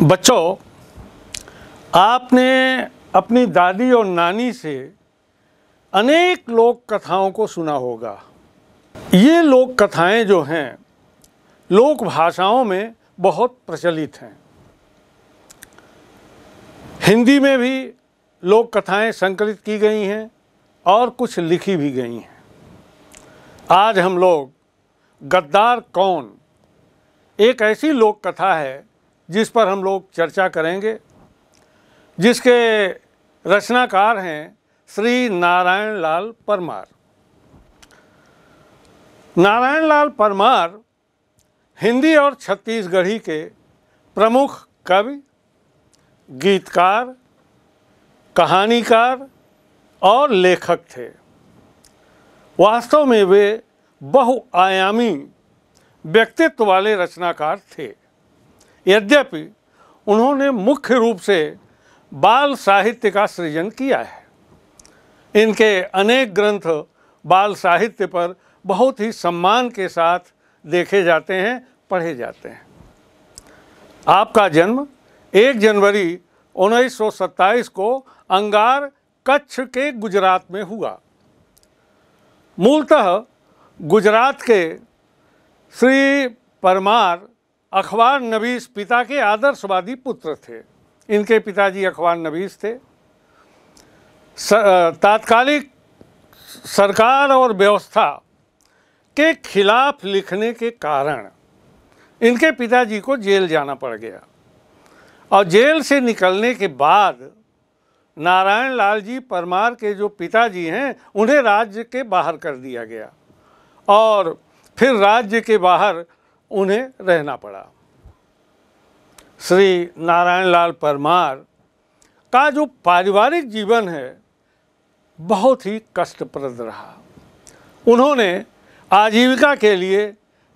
बच्चों आपने अपनी दादी और नानी से अनेक लोक कथाओं को सुना होगा ये लोक कथाएं जो हैं लोक भाषाओं में बहुत प्रचलित हैं हिंदी में भी लोक कथाएं संकलित की गई हैं और कुछ लिखी भी गई हैं आज हम लोग गद्दार कौन एक ऐसी लोक कथा है जिस पर हम लोग चर्चा करेंगे जिसके रचनाकार हैं श्री नारायण लाल परमार नारायण लाल परमार हिंदी और छत्तीसगढ़ी के प्रमुख कवि गीतकार कहानीकार और लेखक थे वास्तव में वे बहुआयामी व्यक्तित्व वाले रचनाकार थे यद्यपि उन्होंने मुख्य रूप से बाल साहित्य का सृजन किया है इनके अनेक ग्रंथ बाल साहित्य पर बहुत ही सम्मान के साथ देखे जाते हैं पढ़े जाते हैं आपका जन्म 1 जनवरी 1927 को अंगार कच्छ के गुजरात में हुआ मूलतः गुजरात के श्री परमार अखबार नबीस पिता के आदर्शवादी पुत्र थे इनके पिताजी अखबार नबीस थे तात्कालिक सरकार और व्यवस्था के खिलाफ लिखने के कारण इनके पिताजी को जेल जाना पड़ गया और जेल से निकलने के बाद नारायण लाल जी परमार के जो पिताजी हैं उन्हें राज्य के बाहर कर दिया गया और फिर राज्य के बाहर उन्हें रहना पड़ा श्री नारायण लाल परमार का जो पारिवारिक जीवन है बहुत ही कष्टप्रद रहा उन्होंने आजीविका के लिए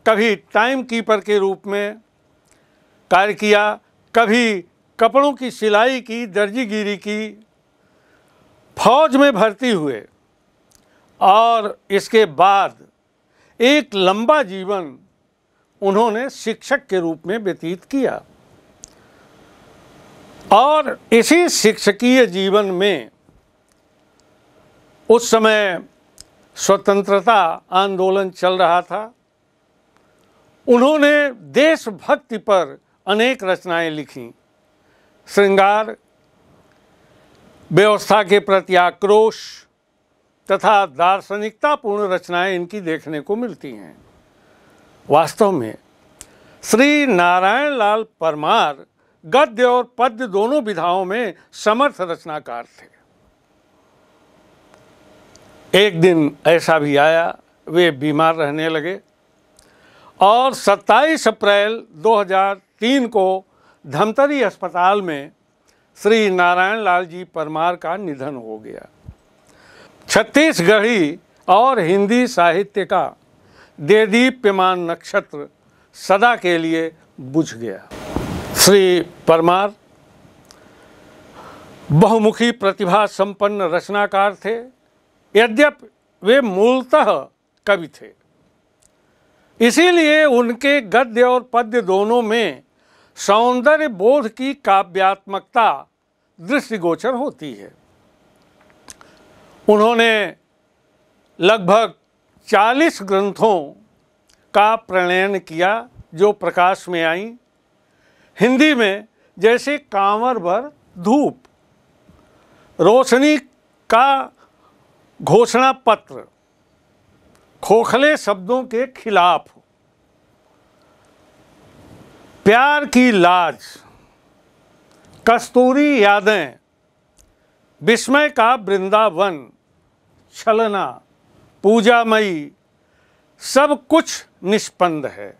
कभी टाइम कीपर के रूप में कार्य किया कभी कपड़ों की सिलाई की दर्जीगिरी की फौज में भर्ती हुए और इसके बाद एक लंबा जीवन उन्होंने शिक्षक के रूप में व्यतीत किया और इसी शिक्षकीय जीवन में उस समय स्वतंत्रता आंदोलन चल रहा था उन्होंने देशभक्ति पर अनेक रचनाएं लिखी श्रृंगार व्यवस्था के प्रति आक्रोश तथा दार्शनिकतापूर्ण रचनाएं इनकी देखने को मिलती हैं वास्तव में श्री नारायण लाल परमार गद्य और पद्य दोनों विधाओं में समर्थ रचनाकार थे एक दिन ऐसा भी आया वे बीमार रहने लगे और 27 अप्रैल 2003 को धमतरी अस्पताल में श्री नारायण लाल जी परमार का निधन हो गया छत्तीसगढ़ी और हिंदी साहित्य का दे दीप्यमान नक्षत्र सदा के लिए बुझ गया श्री परमार बहुमुखी प्रतिभा संपन्न रचनाकार थे यद्यप वे मूलतः कवि थे इसीलिए उनके गद्य और पद्य दोनों में सौंदर्य बोध की काव्यात्मकता दृष्टिगोचर होती है उन्होंने लगभग चालीस ग्रंथों का प्रणयन किया जो प्रकाश में आई हिंदी में जैसे कांवर भर धूप रोशनी का घोषणा पत्र खोखले शब्दों के खिलाफ प्यार की लाज कस्तूरी यादें विस्मय का वृंदावन छलना पूजामयी सब कुछ निष्पन्द है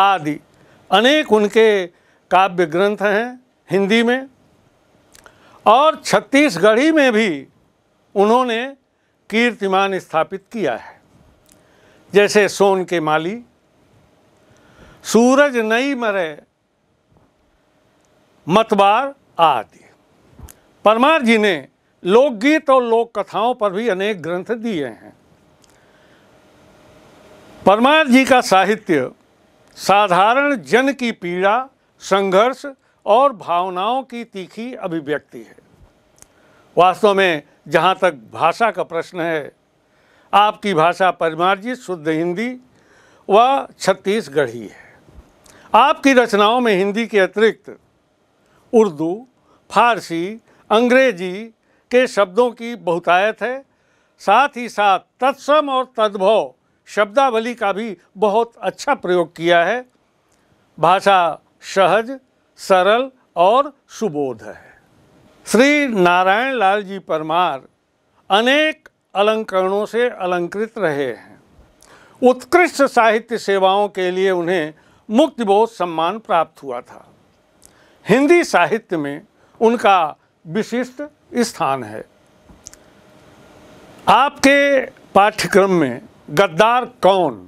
आदि अनेक उनके काव्य ग्रंथ हैं हिंदी में और छत्तीसगढ़ी में भी उन्होंने कीर्तिमान स्थापित किया है जैसे सोन के माली सूरज नई मरे मतबार आदि परमार जी ने लोकगीत और लोक कथाओं पर भी अनेक ग्रंथ दिए हैं परमार जी का साहित्य साधारण जन की पीड़ा संघर्ष और भावनाओं की तीखी अभिव्यक्ति है वास्तव में जहाँ तक भाषा का प्रश्न है आपकी भाषा परमार जी शुद्ध हिंदी व छत्तीसगढ़ी है आपकी रचनाओं में हिंदी के अतिरिक्त उर्दू फारसी अंग्रेजी के शब्दों की बहुतायत है साथ ही साथ तत्सम और तद्भव शब्दावली का भी बहुत अच्छा प्रयोग किया है भाषा सहज सरल और सुबोध है श्री नारायण लाल जी परमार अनेक अलंकरणों से अलंकृत रहे हैं उत्कृष्ट साहित्य सेवाओं के लिए उन्हें मुक्तिबोध सम्मान प्राप्त हुआ था हिंदी साहित्य में उनका विशिष्ट स्थान है आपके पाठ्यक्रम में गद्दार कौन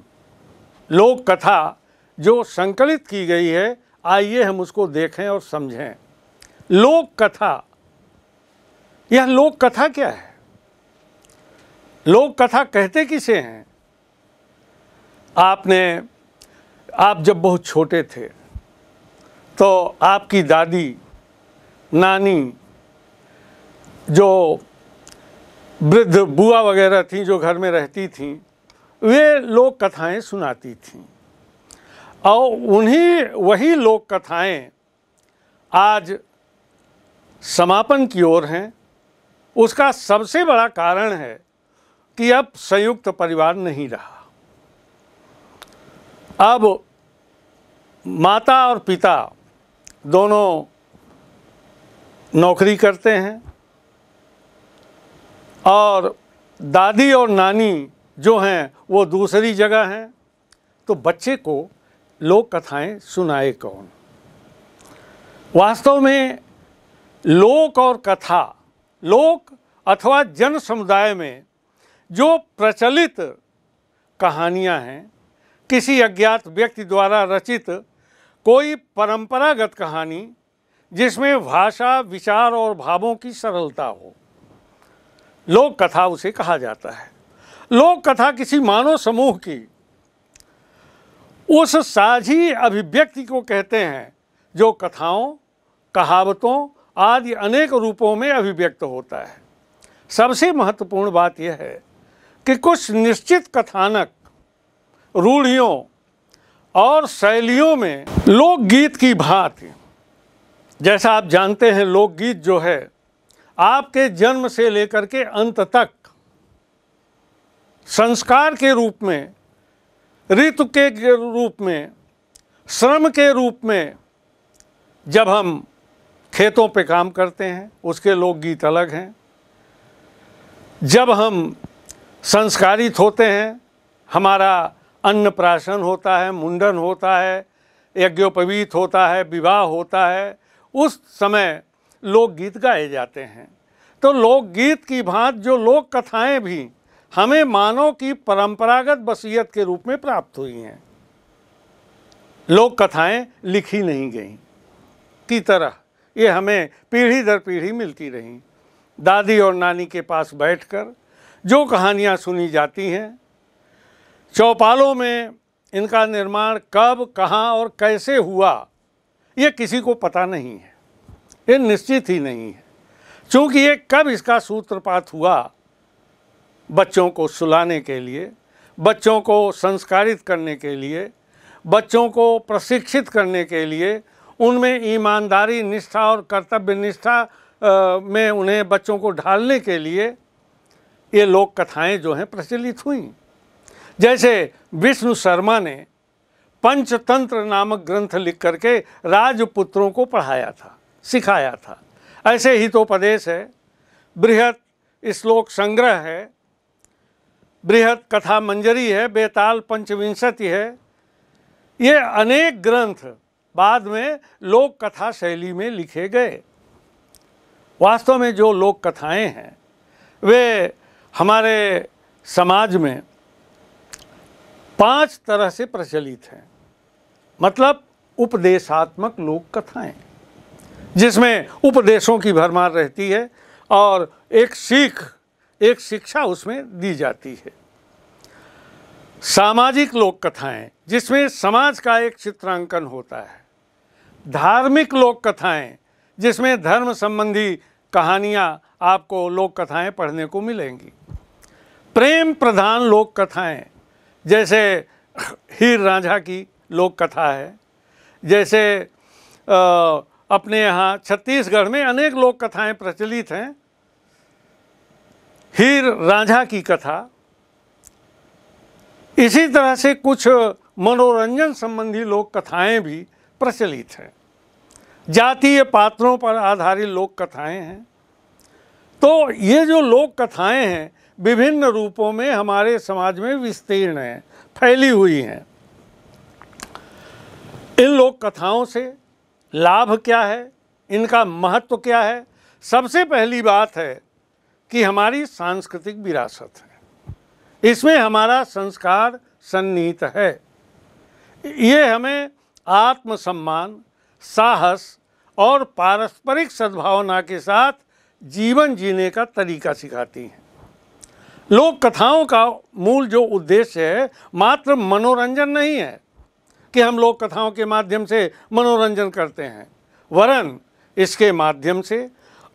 लोक कथा जो संकलित की गई है आइए हम उसको देखें और समझें लोक कथा यह लोक कथा क्या है लोक कथा कहते किसे हैं आपने आप जब बहुत छोटे थे तो आपकी दादी नानी जो वृद्ध बुआ वगैरह थी जो घर में रहती थीं वे लोक कथाएं सुनाती थी और उन्हीं वही लोक कथाएं आज समापन की ओर हैं उसका सबसे बड़ा कारण है कि अब संयुक्त परिवार नहीं रहा अब माता और पिता दोनों नौकरी करते हैं और दादी और नानी जो हैं वो दूसरी जगह हैं तो बच्चे को लोक कथाएं सुनाए कौन वास्तव में लोक और कथा लोक अथवा जन समुदाय में जो प्रचलित कहानियां हैं किसी अज्ञात व्यक्ति द्वारा रचित कोई परंपरागत कहानी जिसमें भाषा विचार और भावों की सरलता हो लोक कथा उसे कहा जाता है लोक कथा किसी मानव समूह की उस साझी अभिव्यक्ति को कहते हैं जो कथाओं कहावतों आदि अनेक रूपों में अभिव्यक्त होता है सबसे महत्वपूर्ण बात यह है कि कुछ निश्चित कथानक रूढ़ियों और शैलियों में लोकगीत की भांति जैसा आप जानते हैं लोकगीत जो है आपके जन्म से लेकर के अंत तक संस्कार के रूप में ऋतु के रूप में श्रम के रूप में जब हम खेतों पे काम करते हैं उसके गीत अलग हैं जब हम संस्कारित होते हैं हमारा अन्न प्राशन होता है मुंडन होता है यज्ञोपवीत होता है विवाह होता है उस समय लोकगीत गाए जाते हैं तो लोकगीत की भांत जो लोक कथाएं भी हमें मानव की परंपरागत बसीयत के रूप में प्राप्त हुई हैं लोक कथाएं लिखी नहीं गई की तरह ये हमें पीढ़ी दर पीढ़ी मिलती रहीं दादी और नानी के पास बैठकर जो कहानियां सुनी जाती हैं चौपालों में इनका निर्माण कब कहाँ और कैसे हुआ ये किसी को पता नहीं है ये निश्चित ही नहीं है चूँकि ये कब इसका सूत्रपात हुआ बच्चों को सुलाने के लिए बच्चों को संस्कारित करने के लिए बच्चों को प्रशिक्षित करने के लिए उनमें ईमानदारी निष्ठा और कर्तव्य निष्ठा में उन्हें बच्चों को ढालने के लिए ये लोक कथाएं जो हैं प्रचलित हुई जैसे विष्णु शर्मा ने पंचतंत्र नामक ग्रंथ लिख करके राजपुत्रों को पढ़ाया था सिखाया था ऐसे ही तो प्रदेश है बृहत श्लोक संग्रह है बृहद कथा मंजरी है बेताल पंचविंशति है ये अनेक ग्रंथ बाद में लोक कथा शैली में लिखे गए वास्तव में जो लोक कथाएं हैं वे हमारे समाज में पांच तरह से प्रचलित हैं मतलब उपदेशात्मक लोक कथाएं जिसमें उपदेशों की भरमार रहती है और एक सीख एक शिक्षा उसमें दी जाती है सामाजिक लोक कथाएं जिसमें समाज का एक चित्रांकन होता है धार्मिक लोक कथाएं जिसमें धर्म संबंधी कहानियां आपको लोक कथाएं पढ़ने को मिलेंगी प्रेम प्रधान लोक कथाएं जैसे हीर राझा की लोक कथा है जैसे आ, अपने यहाँ छत्तीसगढ़ में अनेक लोक कथाएं प्रचलित हैं हीर राजा की कथा इसी तरह से कुछ मनोरंजन संबंधी लोक कथाएं भी प्रचलित हैं जातीय पात्रों पर आधारित लोक कथाएं हैं तो ये जो लोक कथाएं हैं विभिन्न रूपों में हमारे समाज में विस्तीर्ण हैं फैली हुई हैं इन लोक कथाओं से लाभ क्या है इनका महत्व क्या है सबसे पहली बात है कि हमारी सांस्कृतिक विरासत है इसमें हमारा संस्कार सन्निहित है ये हमें आत्मसम्मान साहस और पारस्परिक सद्भावना के साथ जीवन जीने का तरीका सिखाती हैं लोक कथाओं का मूल जो उद्देश्य है मात्र मनोरंजन नहीं है कि हम लोक कथाओं के माध्यम से मनोरंजन करते हैं वरन इसके माध्यम से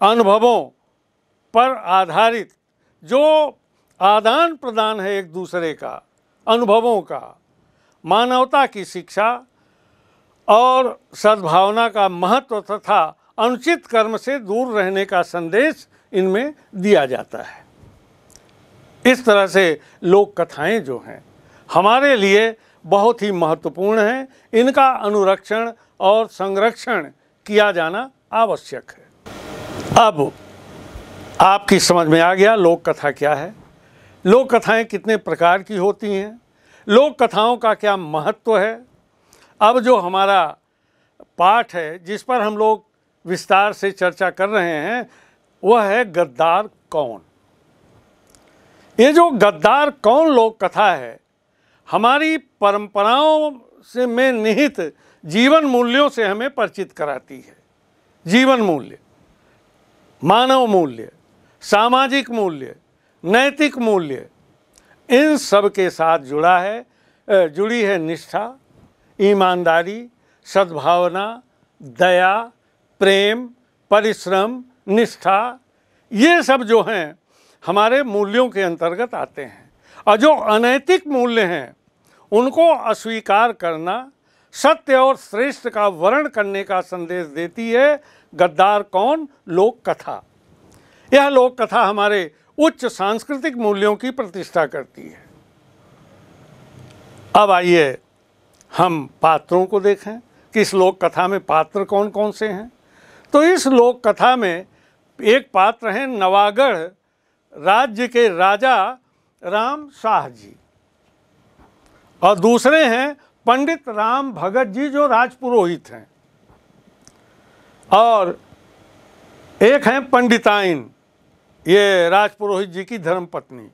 अनुभवों पर आधारित जो आदान प्रदान है एक दूसरे का अनुभवों का मानवता की शिक्षा और सद्भावना का महत्व तथा अनुचित कर्म से दूर रहने का संदेश इनमें दिया जाता है इस तरह से लोक कथाएं जो हैं हमारे लिए बहुत ही महत्वपूर्ण हैं इनका अनुरक्षण और संरक्षण किया जाना आवश्यक है अब आपकी समझ में आ गया लोक कथा क्या है लोक कथाएं कितने प्रकार की होती हैं लोक कथाओं का क्या महत्व है अब जो हमारा पाठ है जिस पर हम लोग विस्तार से चर्चा कर रहे हैं वह है गद्दार कौन ये जो गद्दार कौन लोक कथा है हमारी परंपराओं से में निहित जीवन मूल्यों से हमें परिचित कराती है जीवन मूल्य मानव मूल्य सामाजिक मूल्य नैतिक मूल्य इन सब के साथ जुड़ा है जुड़ी है निष्ठा ईमानदारी सद्भावना दया प्रेम परिश्रम निष्ठा ये सब जो हैं हमारे मूल्यों के अंतर्गत आते हैं और जो अनैतिक मूल्य हैं उनको अस्वीकार करना सत्य और श्रेष्ठ का वर्ण करने का संदेश देती है गद्दार कौन लोक कथा यह लोक कथा हमारे उच्च सांस्कृतिक मूल्यों की प्रतिष्ठा करती है अब आइए हम पात्रों को देखें कि इस लोक कथा में पात्र कौन कौन से हैं तो इस लोक कथा में एक पात्र हैं नवागढ़ राज्य के राजा राम शाह जी और दूसरे हैं पंडित राम भगत जी जो राजपुरोहित हैं और एक हैं पंडिताइन ये राजपुरोहित जी की धर्मपत्नी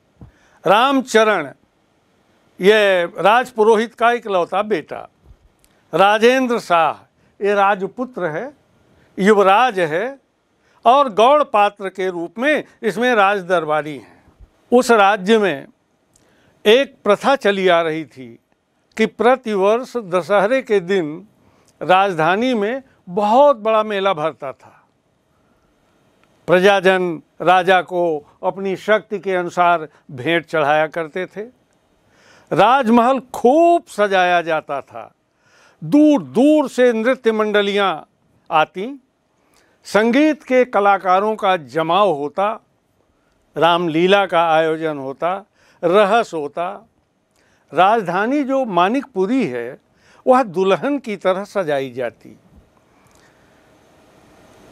रामचरण ये राजपुरोहित का इकलौता बेटा राजेंद्र शाह ये राजपुत्र है युवराज है और गौड़ पात्र के रूप में इसमें राजदरबारी हैं उस राज्य में एक प्रथा चली आ रही थी कि प्रतिवर्ष दशहरे के दिन राजधानी में बहुत बड़ा मेला भरता था प्रजाजन राजा को अपनी शक्ति के अनुसार भेंट चढ़ाया करते थे राजमहल खूब सजाया जाता था दूर दूर से नृत्य मंडलियाँ आती संगीत के कलाकारों का जमाव होता रामलीला का आयोजन होता रहस होता राजधानी जो मानिकपुरी है वह दुल्हन की तरह सजाई जाती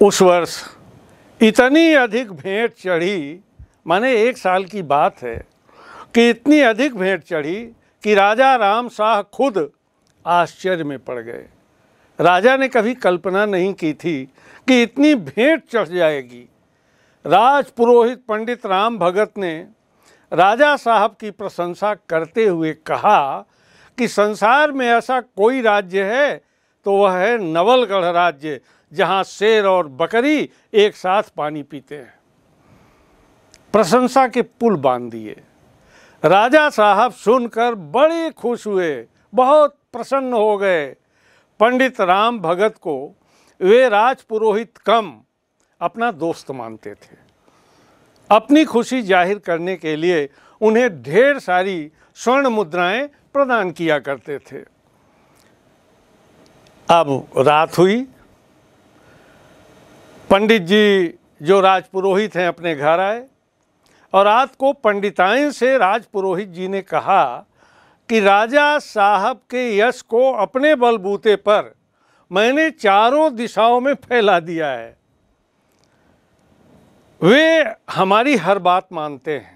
उस वर्ष इतनी अधिक भेंट चढ़ी माने एक साल की बात है कि इतनी अधिक भेंट चढ़ी कि राजा राम शाह खुद आश्चर्य में पड़ गए राजा ने कभी कल्पना नहीं की थी कि इतनी भेंट चढ़ जाएगी राज पुरोहित पंडित राम भगत ने राजा साहब की प्रशंसा करते हुए कहा कि संसार में ऐसा कोई राज्य है तो वह है नवलगढ़ राज्य जहां शेर और बकरी एक साथ पानी पीते हैं प्रशंसा के पुल बांध दिए राजा साहब सुनकर बड़े खुश हुए बहुत प्रसन्न हो गए पंडित राम भगत को वे राजपुरोहित कम अपना दोस्त मानते थे अपनी खुशी जाहिर करने के लिए उन्हें ढेर सारी स्वर्ण मुद्राएं प्रदान किया करते थे अब रात हुई पंडित जी जो राजपुरोहित हैं अपने घर आए और रात को पंडिताइन से राजपुरोहित जी ने कहा कि राजा साहब के यश को अपने बलबूते पर मैंने चारों दिशाओं में फैला दिया है वे हमारी हर बात मानते हैं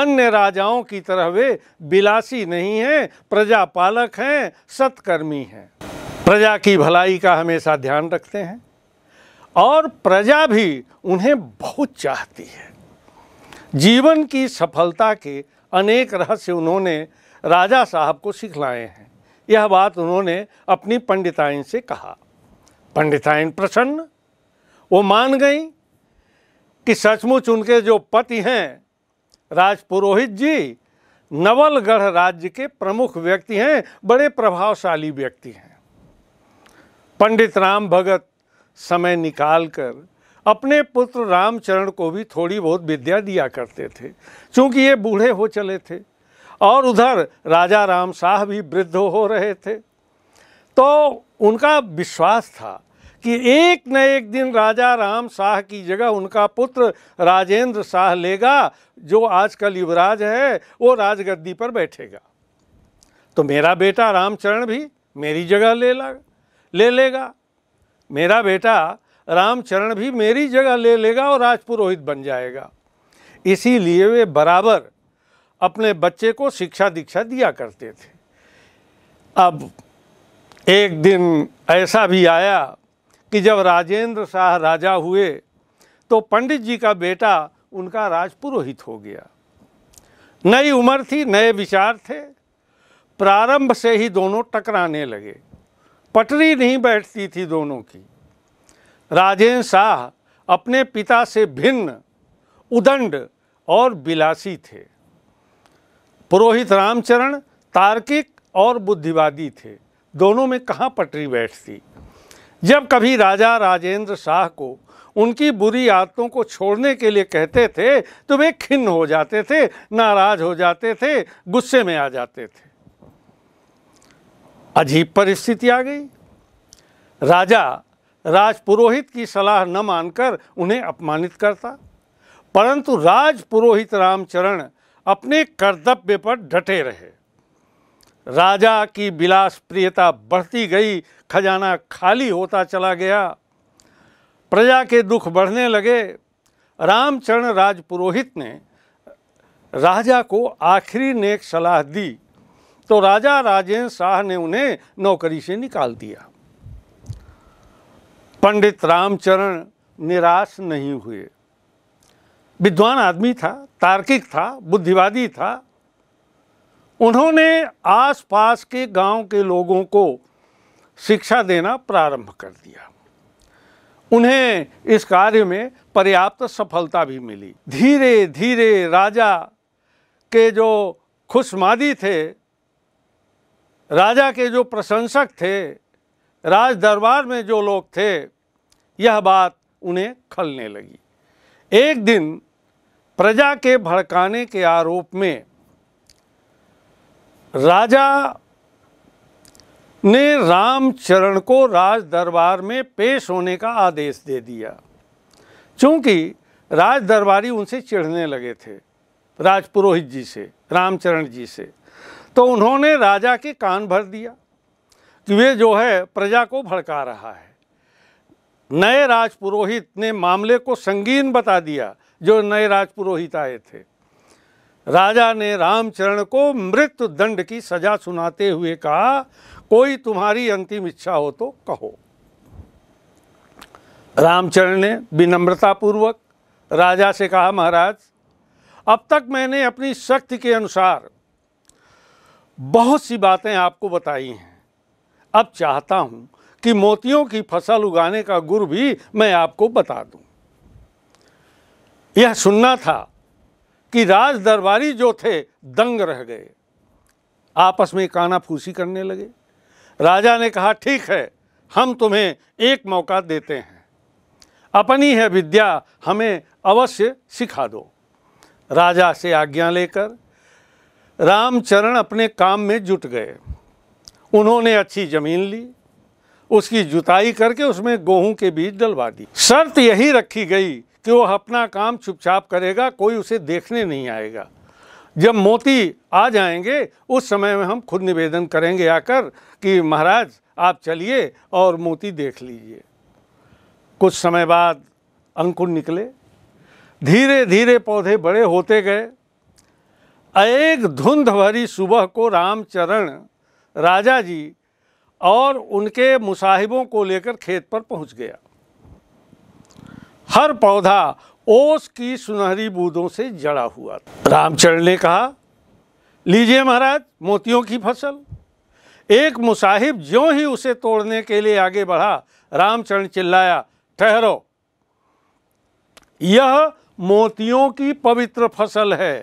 अन्य राजाओं की तरह वे बिलासी नहीं हैं प्रजापालक हैं सत्कर्मी हैं प्रजा की भलाई का हमेशा ध्यान रखते हैं और प्रजा भी उन्हें बहुत चाहती है जीवन की सफलता के अनेक रहस्य उन्होंने राजा साहब को सिखलाए हैं यह बात उन्होंने अपनी पंडिताइन से कहा पंडिताइन प्रसन्न वो मान गई कि सचमुच उनके जो पति हैं राजपुरोहित जी नवलगढ़ राज्य के प्रमुख व्यक्ति हैं बड़े प्रभावशाली व्यक्ति हैं पंडित राम भगत समय निकालकर अपने पुत्र रामचरण को भी थोड़ी बहुत विद्या दिया करते थे क्योंकि ये बूढ़े हो चले थे और उधर राजा राम शाह भी वृद्ध हो रहे थे तो उनका विश्वास था कि एक न एक दिन राजा राम शाह की जगह उनका पुत्र राजेंद्र शाह लेगा जो आजकल युवराज है वो राजगद्दी पर बैठेगा तो मेरा बेटा रामचरण भी मेरी जगह ले ला ले लेगा मेरा बेटा रामचरण भी मेरी जगह ले लेगा और राजपुरोहित बन जाएगा इसीलिए वे बराबर अपने बच्चे को शिक्षा दीक्षा दिया करते थे अब एक दिन ऐसा भी आया कि जब राजेंद्र शाह राजा हुए तो पंडित जी का बेटा उनका राजपुरोहित हो गया नई उम्र थी नए विचार थे प्रारंभ से ही दोनों टकराने लगे पटरी नहीं बैठती थी दोनों की राजेंद्र शाह अपने पिता से भिन्न उदंड और बिलासी थे पुरोहित रामचरण तार्किक और बुद्धिवादी थे दोनों में कहाँ पटरी बैठती जब कभी राजा राजेंद्र शाह को उनकी बुरी आदतों को छोड़ने के लिए कहते थे तो वे खिन्न हो जाते थे नाराज हो जाते थे गुस्से में आ जाते थे अजीब परिस्थिति आ गई राजा राजपुरोहित की सलाह न मानकर उन्हें अपमानित करता परंतु राजपुरोहित रामचरण अपने कर्तव्य पर डटे रहे राजा की विलास प्रियता बढ़ती गई खजाना खाली होता चला गया प्रजा के दुख बढ़ने लगे रामचरण राज पुरोहित ने राजा को आखिरी नेक सलाह दी तो राजा राजेंद्र शाह ने उन्हें नौकरी से निकाल दिया पंडित रामचरण निराश नहीं हुए विद्वान आदमी था तार्किक था बुद्धिवादी था उन्होंने आसपास के गांव के लोगों को शिक्षा देना प्रारंभ कर दिया उन्हें इस कार्य में पर्याप्त सफलता भी मिली धीरे धीरे राजा के जो खुशमादी थे राजा के जो प्रशंसक थे राज दरबार में जो लोग थे यह बात उन्हें खलने लगी एक दिन प्रजा के भड़काने के आरोप में राजा ने रामचरण को राज दरबार में पेश होने का आदेश दे दिया क्योंकि राज दरबारी उनसे चिढ़ने लगे थे राज पुरोहित जी से रामचरण जी से तो उन्होंने राजा के कान भर दिया कि वे जो है प्रजा को भड़का रहा है नए राज पुरोहित ने मामले को संगीन बता दिया जो नए राज पुरोहित आए थे राजा ने रामचरण को मृत्यु दंड की सजा सुनाते हुए कहा कोई तुम्हारी अंतिम इच्छा हो तो कहो रामचरण ने विनम्रतापूर्वक राजा से कहा महाराज अब तक मैंने अपनी शक्ति के अनुसार बहुत सी बातें आपको बताई हैं अब चाहता हूं कि मोतियों की फसल उगाने का गुर भी मैं आपको बता दूं यह सुनना था कि राज दरबारी जो थे दंग रह गए आपस में काना फूसी करने लगे राजा ने कहा ठीक है हम तुम्हें एक मौका देते हैं अपनी है विद्या हमें अवश्य सिखा दो राजा से आज्ञा लेकर रामचरण अपने काम में जुट गए उन्होंने अच्छी जमीन ली उसकी जुताई करके उसमें गेहूं के बीज डलवा दी शर्त यही रखी गई कि वो अपना काम चुपचाप करेगा कोई उसे देखने नहीं आएगा जब मोती आ जाएंगे उस समय में हम खुद निवेदन करेंगे आकर कि महाराज आप चलिए और मोती देख लीजिए कुछ समय बाद अंकुर निकले धीरे धीरे पौधे बड़े होते गए एक धुंध भरी सुबह को रामचरण राजा जी और उनके मुसाहिबों को लेकर खेत पर पहुंच गया हर पौधा ओस की सुनहरी बूंदों से जड़ा हुआ था रामचरण ने कहा लीजिए महाराज मोतियों की फसल एक मुसाहिब जो ही उसे तोड़ने के लिए आगे बढ़ा रामचरण चिल्लाया ठहरो यह मोतियों की पवित्र फसल है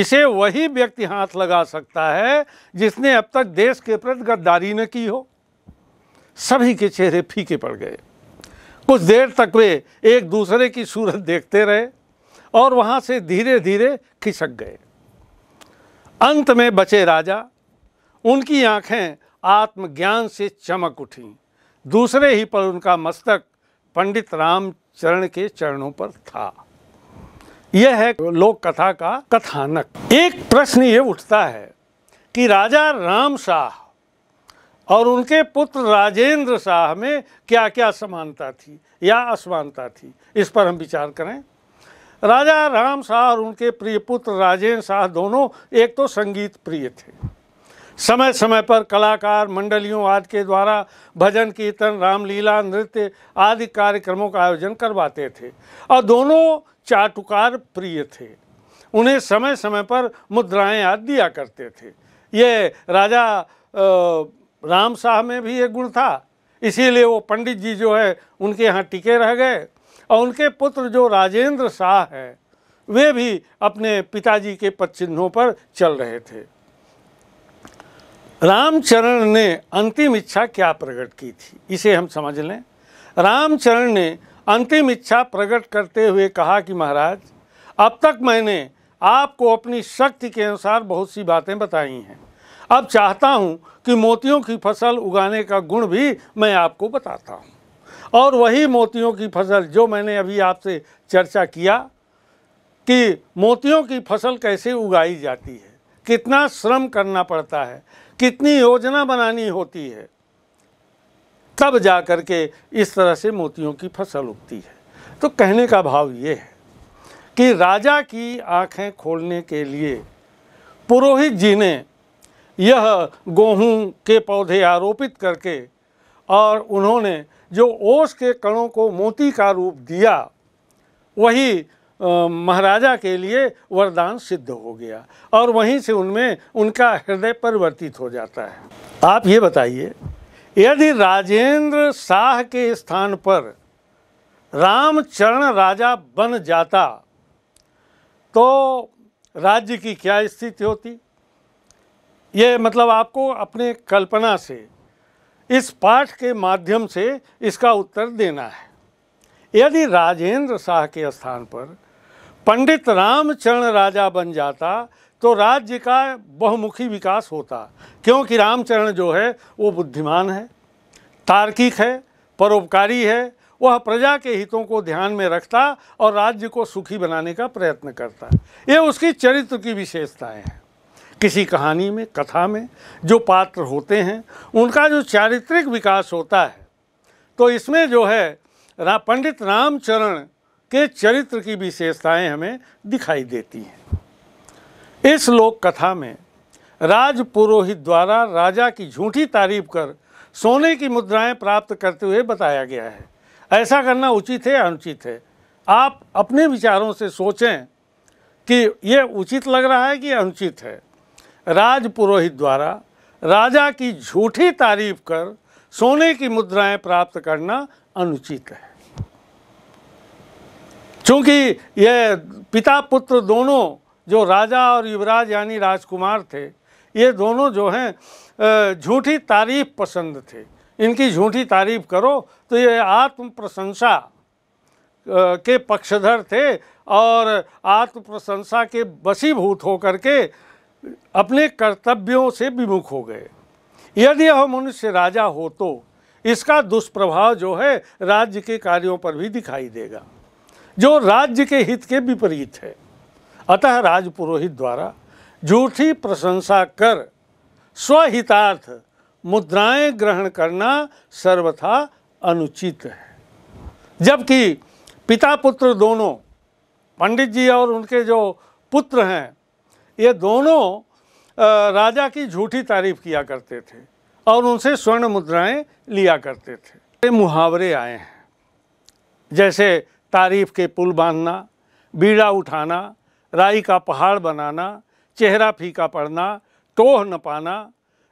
इसे वही व्यक्ति हाथ लगा सकता है जिसने अब तक देश के प्रति गद्दारी न की हो सभी के चेहरे फीके पड़ गए कुछ देर तक वे एक दूसरे की सूरत देखते रहे और वहाँ से धीरे धीरे खिसक गए अंत में बचे राजा उनकी आंखें आत्मज्ञान से चमक उठीं दूसरे ही पर उनका मस्तक पंडित रामचरण के चरणों पर था यह है लोक कथा का कथानक एक प्रश्न ये उठता है कि राजा राम शाह और उनके पुत्र राजेंद्र शाह में क्या क्या समानता थी या असमानता थी इस पर हम विचार करें राजा राम शाह और उनके प्रिय पुत्र राजेंद्र शाह दोनों एक तो संगीत प्रिय थे समय समय पर कलाकार मंडलियों आदि के द्वारा भजन कीर्तन रामलीला नृत्य आदि कार्यक्रमों का आयोजन करवाते थे और दोनों चाटुकार प्रिय थे उन्हें समय समय पर मुद्राएं आदि दिया करते थे ये राजा आ, राम शाह में भी एक गुण था इसीलिए वो पंडित जी जो है उनके यहाँ टिके रह गए और उनके पुत्र जो राजेंद्र शाह है वे भी अपने पिताजी के पद चिन्हों पर चल रहे थे रामचरण ने अंतिम इच्छा क्या प्रकट की थी इसे हम समझ लें रामचरण ने अंतिम इच्छा प्रकट करते हुए कहा कि महाराज अब तक मैंने आपको अपनी शक्ति के अनुसार बहुत सी बातें बताई हैं अब चाहता हूँ कि मोतियों की फसल उगाने का गुण भी मैं आपको बताता हूँ और वही मोतियों की फसल जो मैंने अभी आपसे चर्चा किया कि मोतियों की फसल कैसे उगाई जाती है कितना श्रम करना पड़ता है कितनी योजना बनानी होती है तब जा कर के इस तरह से मोतियों की फसल उगती है तो कहने का भाव ये है कि राजा की आंखें खोलने के लिए पुरोहित जी ने यह गेहूँ के पौधे आरोपित करके और उन्होंने जो ओस के कणों को मोती का रूप दिया वही महाराजा के लिए वरदान सिद्ध हो गया और वहीं से उनमें उनका हृदय परिवर्तित हो जाता है आप ये बताइए यदि राजेंद्र शाह के स्थान पर रामचरण राजा बन जाता तो राज्य की क्या स्थिति होती ये मतलब आपको अपने कल्पना से इस पाठ के माध्यम से इसका उत्तर देना है यदि राजेंद्र शाह के स्थान पर पंडित रामचरण राजा बन जाता तो राज्य का बहुमुखी विकास होता क्योंकि रामचरण जो है वो बुद्धिमान है तार्किक है परोपकारी है वह प्रजा के हितों को ध्यान में रखता और राज्य को सुखी बनाने का प्रयत्न करता ये उसकी चरित्र की विशेषताएं हैं किसी कहानी में कथा में जो पात्र होते हैं उनका जो चारित्रिक विकास होता है तो इसमें जो है रा पंडित रामचरण के चरित्र की विशेषताएं हमें दिखाई देती हैं इस लोक कथा में राज पुरोहित द्वारा राजा की झूठी तारीफ कर सोने की मुद्राएं प्राप्त करते हुए बताया गया है ऐसा करना उचित है अनुचित है आप अपने विचारों से सोचें कि ये उचित लग रहा है कि अनुचित है राजपुरोहित द्वारा राजा की झूठी तारीफ कर सोने की मुद्राएं प्राप्त करना अनुचित है चूंकि ये पिता पुत्र दोनों जो राजा और युवराज यानी राजकुमार थे ये दोनों जो हैं झूठी तारीफ पसंद थे इनकी झूठी तारीफ करो तो ये आत्म प्रशंसा के पक्षधर थे और आत्म प्रशंसा के बसीभूत होकर के अपने कर्तव्यों से विमुख हो गए यदि यह मनुष्य राजा हो तो इसका दुष्प्रभाव जो है राज्य के कार्यों पर भी दिखाई देगा जो राज्य के हित के विपरीत है अतः राजपुरोहित द्वारा झूठी प्रशंसा कर स्वहितार्थ मुद्राएं ग्रहण करना सर्वथा अनुचित है जबकि पिता पुत्र दोनों पंडित जी और उनके जो पुत्र हैं ये दोनों राजा की झूठी तारीफ किया करते थे और उनसे स्वर्ण मुद्राएं लिया करते थे मुहावरे आए हैं जैसे तारीफ के पुल बांधना बीड़ा उठाना राई का पहाड़ बनाना चेहरा फीका पड़ना टोह न पाना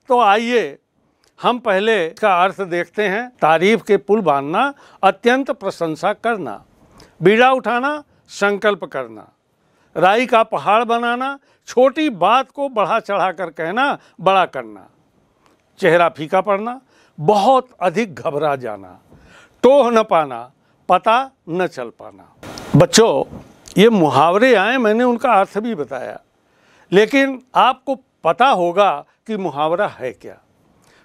तो आइए हम पहले का अर्थ देखते हैं तारीफ के पुल बांधना अत्यंत प्रशंसा करना बीड़ा उठाना संकल्प करना राई का पहाड़ बनाना छोटी बात को बढ़ा चढ़ा कर कहना बड़ा करना चेहरा फीका पड़ना बहुत अधिक घबरा जाना टोह न पाना पता न चल पाना बच्चों ये मुहावरे आए मैंने उनका अर्थ भी बताया लेकिन आपको पता होगा कि मुहावरा है क्या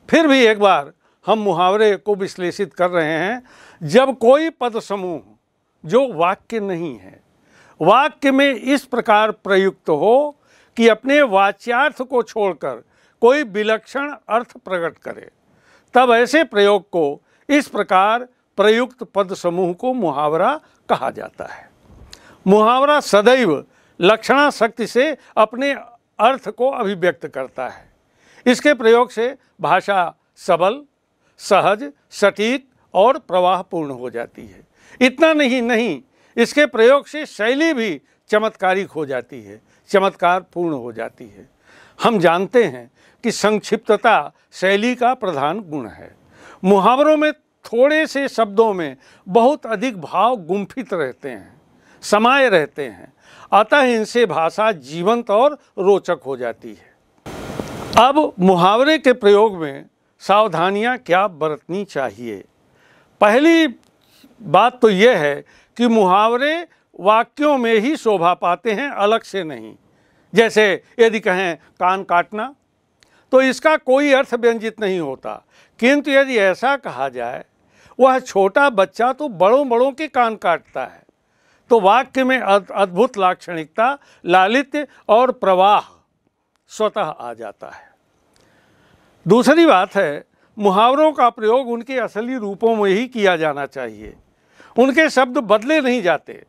फिर भी एक बार हम मुहावरे को विश्लेषित कर रहे हैं जब कोई पद समूह जो वाक्य नहीं है वाक्य में इस प्रकार प्रयुक्त हो कि अपने वाच्यार्थ को छोड़कर कोई विलक्षण अर्थ प्रकट करे तब ऐसे प्रयोग को इस प्रकार प्रयुक्त पद समूह को मुहावरा कहा जाता है मुहावरा सदैव लक्षणा शक्ति से अपने अर्थ को अभिव्यक्त करता है इसके प्रयोग से भाषा सबल सहज सटीक और प्रवाहपूर्ण हो जाती है इतना नहीं नहीं इसके प्रयोग से शैली भी चमत्कारिक हो जाती है चमत्कार पूर्ण हो जाती है हम जानते हैं कि संक्षिप्तता शैली का प्रधान गुण है मुहावरों में थोड़े से शब्दों में बहुत अधिक भाव गुम्फित रहते हैं समाये रहते हैं अतः इनसे भाषा जीवंत और रोचक हो जाती है अब मुहावरे के प्रयोग में सावधानियां क्या बरतनी चाहिए पहली बात तो यह है कि मुहावरे वाक्यों में ही शोभा पाते हैं अलग से नहीं जैसे यदि कहें कान काटना तो इसका कोई अर्थ व्यंजित नहीं होता किंतु यदि ऐसा कहा जाए वह छोटा बच्चा तो बड़ों बड़ों के कान काटता है तो वाक्य में अद्भुत लाक्षणिकता लालित्य और प्रवाह स्वतः आ जाता है दूसरी बात है मुहावरों का प्रयोग उनके असली रूपों में ही किया जाना चाहिए उनके शब्द बदले नहीं जाते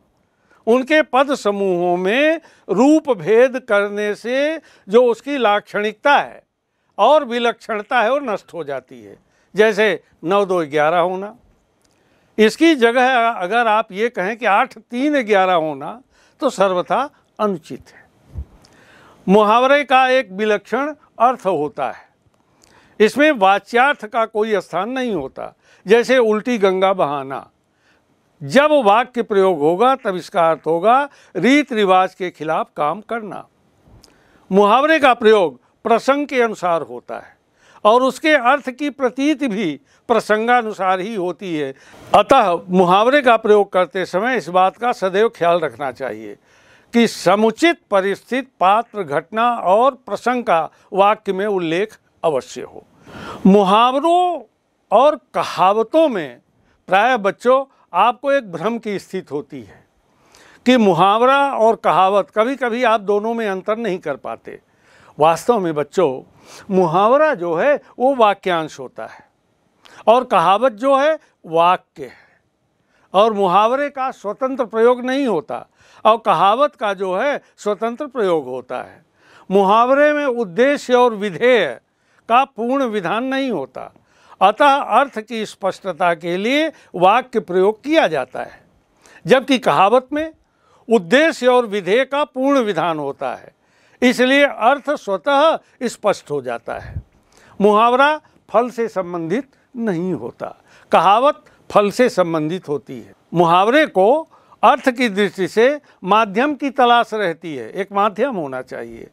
उनके पद समूहों में रूप भेद करने से जो उसकी लाक्षणिकता है और विलक्षणता है वो नष्ट हो जाती है जैसे नौ दो ग्यारह होना इसकी जगह अगर आप ये कहें कि आठ तीन ग्यारह होना तो सर्वथा अनुचित है मुहावरे का एक विलक्षण अर्थ होता है इसमें वाच्यार्थ का कोई स्थान नहीं होता जैसे उल्टी गंगा बहाना जब वाक्य प्रयोग होगा तब इसका अर्थ होगा रीत रिवाज के खिलाफ काम करना मुहावरे का प्रयोग प्रसंग के अनुसार होता है और उसके अर्थ की प्रतीत भी प्रसंगानुसार ही होती है अतः मुहावरे का प्रयोग करते समय इस बात का सदैव ख्याल रखना चाहिए कि समुचित परिस्थित पात्र घटना और प्रसंग का वाक्य में उल्लेख अवश्य हो मुहावरों और कहावतों में प्राय बच्चों आपको एक भ्रम की स्थिति होती है कि मुहावरा और कहावत कभी कभी आप दोनों में अंतर नहीं कर पाते वास्तव में बच्चों मुहावरा जो है वो वाक्यांश होता है और कहावत जो है वाक्य है और मुहावरे का स्वतंत्र प्रयोग नहीं होता और कहावत का जो है स्वतंत्र प्रयोग होता है मुहावरे में उद्देश्य और विधेय का पूर्ण विधान नहीं होता अतः अर्थ की स्पष्टता के लिए वाक्य प्रयोग किया जाता है जबकि कहावत में उद्देश्य और विधेय का पूर्ण विधान होता है इसलिए अर्थ स्वतः स्पष्ट हो जाता है मुहावरा फल से संबंधित नहीं होता कहावत फल से संबंधित होती है मुहावरे को अर्थ की दृष्टि से माध्यम की तलाश रहती है एक माध्यम होना चाहिए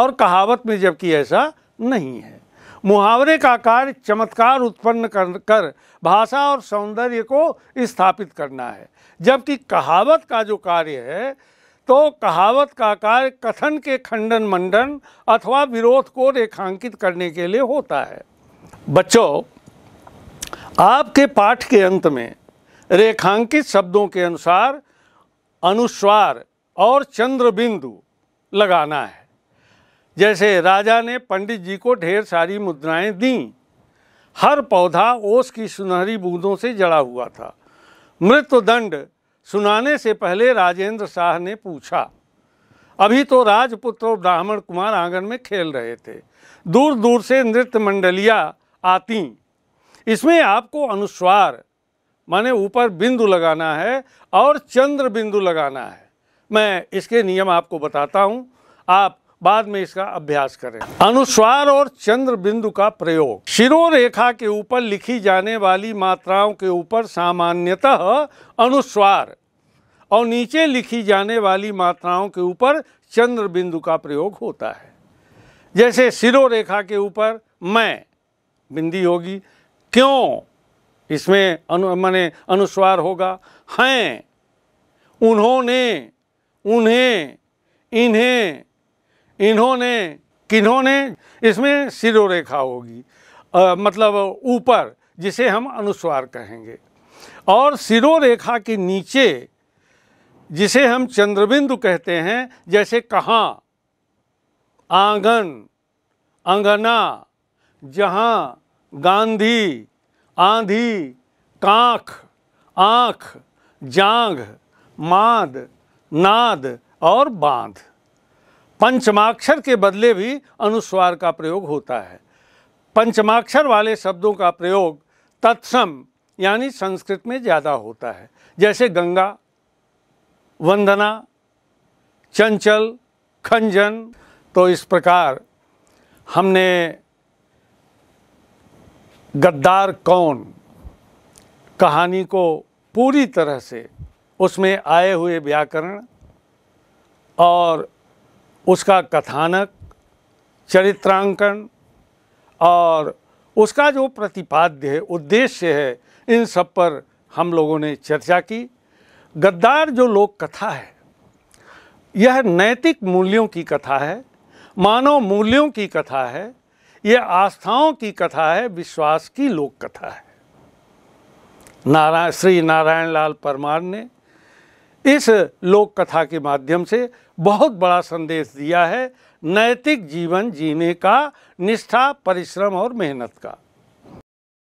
और कहावत में जबकि ऐसा नहीं है मुहावरे का कार्य चमत्कार उत्पन्न कर कर भाषा और सौंदर्य को स्थापित करना है जबकि कहावत का जो कार्य है तो कहावत का कार्य कथन के खंडन मंडन अथवा विरोध को रेखांकित करने के लिए होता है बच्चों आपके पाठ के अंत में रेखांकित शब्दों के अनुसार अनुस्वार और चंद्रबिंदु लगाना है जैसे राजा ने पंडित जी को ढेर सारी मुद्राएं दीं हर पौधा ओस की सुनहरी बूंदों से जड़ा हुआ था मृत्युदंड सुनाने से पहले राजेंद्र शाह ने पूछा अभी तो राजपुत्र और ब्राह्मण कुमार आंगन में खेल रहे थे दूर दूर से नृत्य मंडलियाँ आती इसमें आपको अनुस्वार माने ऊपर बिंदु लगाना है और चंद्र बिंदु लगाना है मैं इसके नियम आपको बताता हूँ आप बाद में इसका अभ्यास करें अनुस्वार और चंद्र बिंदु का प्रयोग शिरो रेखा के ऊपर लिखी जाने वाली मात्राओं के ऊपर सामान्यतः अनुस्वार और नीचे लिखी जाने वाली मात्राओं के ऊपर चंद्र बिंदु का प्रयोग होता है जैसे शिरो रेखा के ऊपर मैं बिंदी होगी क्यों इसमें अनु माने अनुस्वार होगा हैं उन्होंने उन्हें इन्हें इन्होंने किन्होंने इसमें सिरोरेखा होगी आ, मतलब ऊपर जिसे हम अनुस्वार कहेंगे और सिरोरेखा के नीचे जिसे हम चंद्रबिंदु कहते हैं जैसे कहाँ आंगन अंगना जहाँ गांधी आंधी कांख आँख जांघ माद नाद और बांध पंचमाक्षर के बदले भी अनुस्वार का प्रयोग होता है पंचमाक्षर वाले शब्दों का प्रयोग तत्सम यानी संस्कृत में ज़्यादा होता है जैसे गंगा वंदना चंचल खंजन तो इस प्रकार हमने गद्दार कौन कहानी को पूरी तरह से उसमें आए हुए व्याकरण और उसका कथानक चरित्रांकन और उसका जो प्रतिपाद्य है उद्देश्य है इन सब पर हम लोगों ने चर्चा की गद्दार जो लोक कथा है यह नैतिक मूल्यों की कथा है मानव मूल्यों की कथा है यह आस्थाओं की कथा है विश्वास की लोक कथा है नारायण श्री नारायण लाल परमार ने इस लोक कथा के माध्यम से बहुत बड़ा संदेश दिया है नैतिक जीवन जीने का निष्ठा परिश्रम और मेहनत का